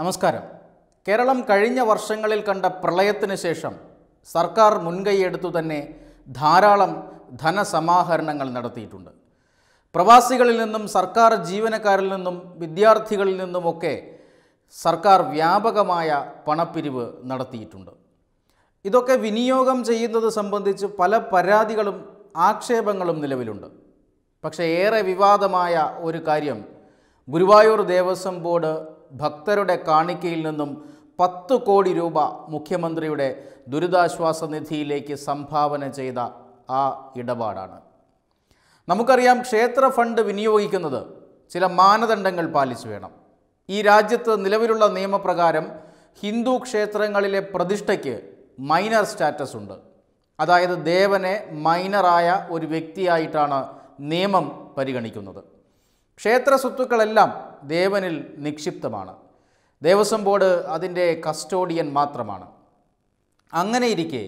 നമസ്കാരം കേരളം കഴിഞ്ഞ വർഷങ്ങളിൽ കണ്ട പ്രളയത്തിന് ശേഷം സർക്കാർ മുൻകൈയെടുത്തു തന്നെ ധാരാളം ധനസമാഹരണങ്ങൾ നടത്തിയിട്ടുണ്ട് പ്രവാസികളിൽ നിന്നും സർക്കാർ ജീവനക്കാരിൽ നിന്നും വിദ്യാർത്ഥികളിൽ നിന്നുമൊക്കെ സർക്കാർ വ്യാപകമായ പണപ്പിരിവ് നടത്തിയിട്ടുണ്ട് ഇതൊക്കെ വിനിയോഗം ചെയ്യുന്നത് സംബന്ധിച്ച് പല പരാതികളും ആക്ഷേപങ്ങളും നിലവിലുണ്ട് പക്ഷേ ഏറെ വിവാദമായ ഒരു കാര്യം ഗുരുവായൂർ ദേവസ്വം ബോർഡ് ഭക്തരുടെ കാണിക്കയിൽ നിന്നും പത്ത് കോടി രൂപ മുഖ്യമന്ത്രിയുടെ ദുരിതാശ്വാസ നിധിയിലേക്ക് സംഭാവന ചെയ്ത ആ ഇടപാടാണ് നമുക്കറിയാം ക്ഷേത്ര ഫണ്ട് വിനിയോഗിക്കുന്നത് ചില മാനദണ്ഡങ്ങൾ പാലിച്ചു വേണം ഈ രാജ്യത്ത് നിലവിലുള്ള നിയമപ്രകാരം ഹിന്ദു ക്ഷേത്രങ്ങളിലെ പ്രതിഷ്ഠയ്ക്ക് മൈനർ സ്റ്റാറ്റസ് ഉണ്ട് അതായത് ദേവനെ മൈനറായ ഒരു വ്യക്തിയായിട്ടാണ് നിയമം പരിഗണിക്കുന്നത് ക്ഷേത്ര സ്വത്തുക്കളെല്ലാം ദേവനിൽ നിക്ഷിപ്തമാണ് ദേവസ്വം ബോർഡ് അതിൻ്റെ കസ്റ്റോഡിയൻ മാത്രമാണ് അങ്ങനെയിരിക്കെ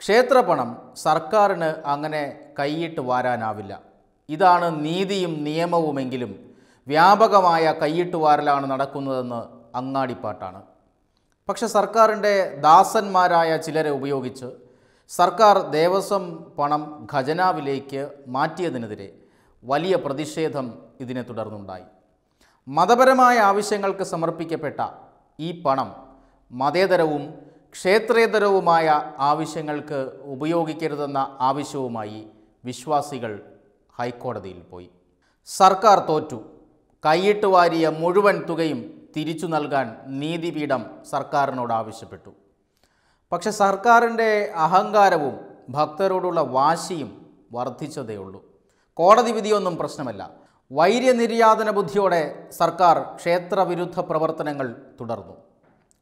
ക്ഷേത്രപണം സർക്കാരിന് അങ്ങനെ കൈയിട്ട് വാരാനാവില്ല ഇതാണ് നീതിയും നിയമവുമെങ്കിലും വ്യാപകമായ വാരലാണ് നടക്കുന്നതെന്ന് അങ്ങാടിപ്പാട്ടാണ് പക്ഷെ സർക്കാരിൻ്റെ ദാസന്മാരായ ചിലരെ ഉപയോഗിച്ച് സർക്കാർ ദേവസ്വം പണം ഖജനാവിലേക്ക് മാറ്റിയതിനെതിരെ വലിയ പ്രതിഷേധം ഇതിനെ തുടർന്നുണ്ടായി മതപരമായ ആവശ്യങ്ങൾക്ക് സമർപ്പിക്കപ്പെട്ട ഈ പണം മതേതരവും ക്ഷേത്രേതരവുമായ ആവശ്യങ്ങൾക്ക് ഉപയോഗിക്കരുതെന്ന ആവശ്യവുമായി വിശ്വാസികൾ ഹൈക്കോടതിയിൽ പോയി സർക്കാർ തോറ്റു കൈയിട്ട് വാരിയ മുഴുവൻ തുകയും തിരിച്ചു നൽകാൻ നീതിപീഠം സർക്കാരിനോട് ആവശ്യപ്പെട്ടു പക്ഷെ സർക്കാരിൻ്റെ അഹങ്കാരവും ഭക്തരോടുള്ള വാശിയും ഉള്ളൂ കോടതി വിധിയൊന്നും പ്രശ്നമല്ല വൈര്യനിര്യാതന ബുദ്ധിയോടെ സർക്കാർ ക്ഷേത്രവിരുദ്ധ പ്രവർത്തനങ്ങൾ തുടർന്നു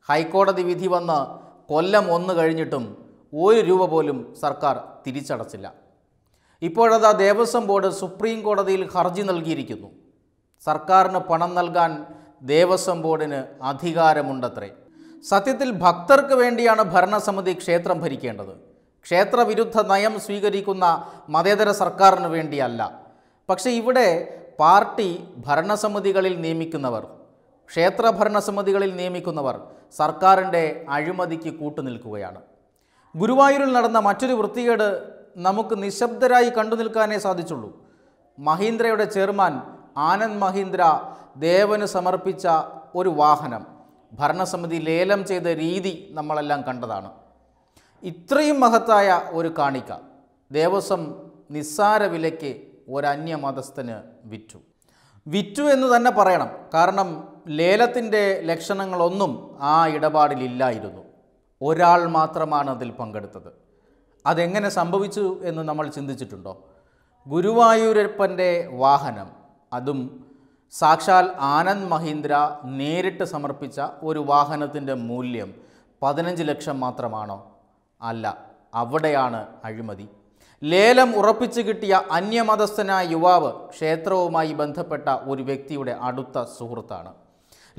ഹൈക്കോടതി വിധി വന്ന് കൊല്ലം ഒന്ന് കഴിഞ്ഞിട്ടും ഒരു രൂപ പോലും സർക്കാർ തിരിച്ചടച്ചില്ല ഇപ്പോഴത് ദേവസ്വം ബോർഡ് സുപ്രീം കോടതിയിൽ ഹർജി നൽകിയിരിക്കുന്നു സർക്കാരിന് പണം നൽകാൻ ദേവസ്വം ബോർഡിന് അധികാരമുണ്ടത്രേ സത്യത്തിൽ ഭക്തർക്ക് വേണ്ടിയാണ് ഭരണസമിതി ക്ഷേത്രം ഭരിക്കേണ്ടത് ക്ഷേത്രവിരുദ്ധ നയം സ്വീകരിക്കുന്ന മതേതര സർക്കാരിന് വേണ്ടിയല്ല പക്ഷേ ഇവിടെ പാർട്ടി ഭരണസമിതികളിൽ നിയമിക്കുന്നവർ ക്ഷേത്ര ഭരണസമിതികളിൽ നിയമിക്കുന്നവർ സർക്കാരിൻ്റെ അഴിമതിക്ക് കൂട്ടുനിൽക്കുകയാണ് ഗുരുവായൂരിൽ നടന്ന മറ്റൊരു വൃത്തികേട് നമുക്ക് നിശബ്ദരായി കണ്ടു നിൽക്കാനേ സാധിച്ചുള്ളൂ മഹീന്ദ്രയുടെ ചെയർമാൻ ആനന്ദ് മഹീന്ദ്ര ദേവന് സമർപ്പിച്ച ഒരു വാഹനം ഭരണസമിതി ലേലം ചെയ്ത രീതി നമ്മളെല്ലാം കണ്ടതാണ് ഇത്രയും മഹത്തായ ഒരു കാണിക്ക ദേവസ്വം നിസ്സാര വിലയ്ക്ക് ഒരന്യമതസ്ഥന് വിറ്റു വിറ്റു എന്ന് തന്നെ പറയണം കാരണം ലേലത്തിൻ്റെ ലക്ഷണങ്ങളൊന്നും ആ ഇടപാടിലില്ലായിരുന്നു ഒരാൾ മാത്രമാണ് അതിൽ പങ്കെടുത്തത് അതെങ്ങനെ സംഭവിച്ചു എന്ന് നമ്മൾ ചിന്തിച്ചിട്ടുണ്ടോ ഗുരുവായൂരപ്പൻ്റെ വാഹനം അതും സാക്ഷാൽ ആനന്ദ് മഹീന്ദ്ര നേരിട്ട് സമർപ്പിച്ച ഒരു വാഹനത്തിൻ്റെ മൂല്യം പതിനഞ്ച് ലക്ഷം മാത്രമാണോ അല്ല അവിടെയാണ് അഴിമതി ലേലം ഉറപ്പിച്ചു കിട്ടിയ അന്യമതസ്ഥനായ യുവാവ് ക്ഷേത്രവുമായി ബന്ധപ്പെട്ട ഒരു വ്യക്തിയുടെ അടുത്ത സുഹൃത്താണ്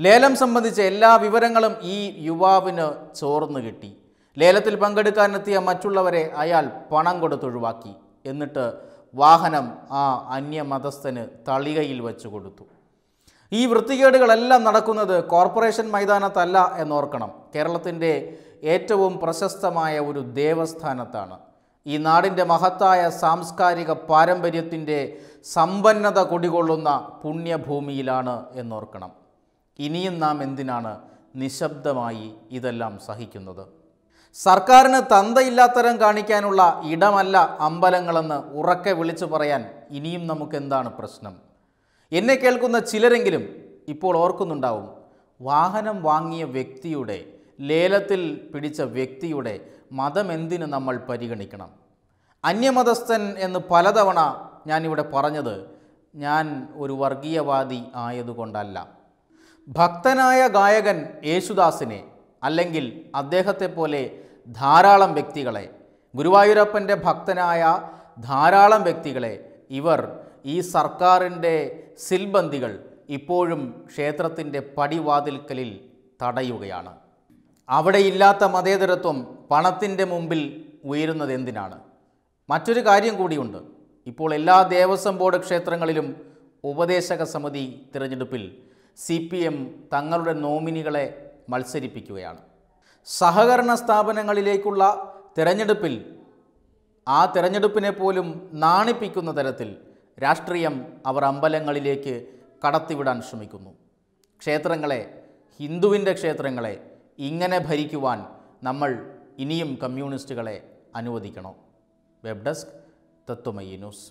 ലേലം സംബന്ധിച്ച എല്ലാ വിവരങ്ങളും ഈ യുവാവിന് ചോർന്നു കിട്ടി ലേലത്തിൽ പങ്കെടുക്കാനെത്തിയ മറ്റുള്ളവരെ അയാൾ പണം കൊടുത്തൊഴിവാക്കി എന്നിട്ട് വാഹനം ആ അന്യമതസ്ഥന് തളികയിൽ വെച്ചു കൊടുത്തു ഈ വൃത്തികേടുകളെല്ലാം നടക്കുന്നത് കോർപ്പറേഷൻ മൈതാനത്തല്ല എന്നോർക്കണം കേരളത്തിൻ്റെ ഏറ്റവും പ്രശസ്തമായ ഒരു ദേവസ്ഥാനത്താണ് ഈ നാടിൻ്റെ മഹത്തായ സാംസ്കാരിക പാരമ്പര്യത്തിൻ്റെ സമ്പന്നത കുടികൊള്ളുന്ന പുണ്യഭൂമിയിലാണ് എന്നോർക്കണം ഇനിയും നാം എന്തിനാണ് നിശബ്ദമായി ഇതെല്ലാം സഹിക്കുന്നത് സർക്കാരിന് തന്തയില്ലാത്തരം കാണിക്കാനുള്ള ഇടമല്ല അമ്പലങ്ങളെന്ന് ഉറക്കെ വിളിച്ചു പറയാൻ ഇനിയും നമുക്കെന്താണ് പ്രശ്നം എന്നെ കേൾക്കുന്ന ചിലരെങ്കിലും ഇപ്പോൾ ഓർക്കുന്നുണ്ടാവും വാഹനം വാങ്ങിയ വ്യക്തിയുടെ ലേലത്തിൽ പിടിച്ച വ്യക്തിയുടെ മതമെന്തിന് നമ്മൾ പരിഗണിക്കണം അന്യമതസ്ഥൻ എന്ന് പലതവണ ഞാനിവിടെ പറഞ്ഞത് ഞാൻ ഒരു വർഗീയവാദി ആയതുകൊണ്ടല്ല ഭക്തനായ ഗായകൻ യേശുദാസിനെ അല്ലെങ്കിൽ അദ്ദേഹത്തെ പോലെ ധാരാളം വ്യക്തികളെ ഗുരുവായൂരപ്പൻ്റെ ഭക്തനായ ധാരാളം വ്യക്തികളെ ഇവർ ഈ സർക്കാരിൻ്റെ സിൽബന്തികൾ ഇപ്പോഴും ക്ഷേത്രത്തിൻ്റെ പടിവാതിൽക്കലിൽ തടയുകയാണ് അവിടെ ഇല്ലാത്ത മതേതരത്വം പണത്തിൻ്റെ മുമ്പിൽ ഉയരുന്നത് എന്തിനാണ് മറ്റൊരു കാര്യം കൂടിയുണ്ട് ഇപ്പോൾ എല്ലാ ദേവസ്വം ബോർഡ് ക്ഷേത്രങ്ങളിലും ഉപദേശക സമിതി തിരഞ്ഞെടുപ്പിൽ സി പി എം തങ്ങളുടെ നോമിനികളെ മത്സരിപ്പിക്കുകയാണ് സഹകരണ സ്ഥാപനങ്ങളിലേക്കുള്ള തിരഞ്ഞെടുപ്പിൽ ആ തിരഞ്ഞെടുപ്പിനെ പോലും നാണിപ്പിക്കുന്ന തരത്തിൽ രാഷ്ട്രീയം അവർ അമ്പലങ്ങളിലേക്ക് കടത്തിവിടാൻ ശ്രമിക്കുന്നു ക്ഷേത്രങ്ങളെ ഹിന്ദുവിൻ്റെ ക്ഷേത്രങ്ങളെ ഇങ്ങനെ ഭരിക്കുവാൻ നമ്മൾ ഇനിയും കമ്മ്യൂണിസ്റ്റുകളെ അനുവദിക്കണോ വെബ് ഡെസ്ക് തത്വമയി ന്യൂസ്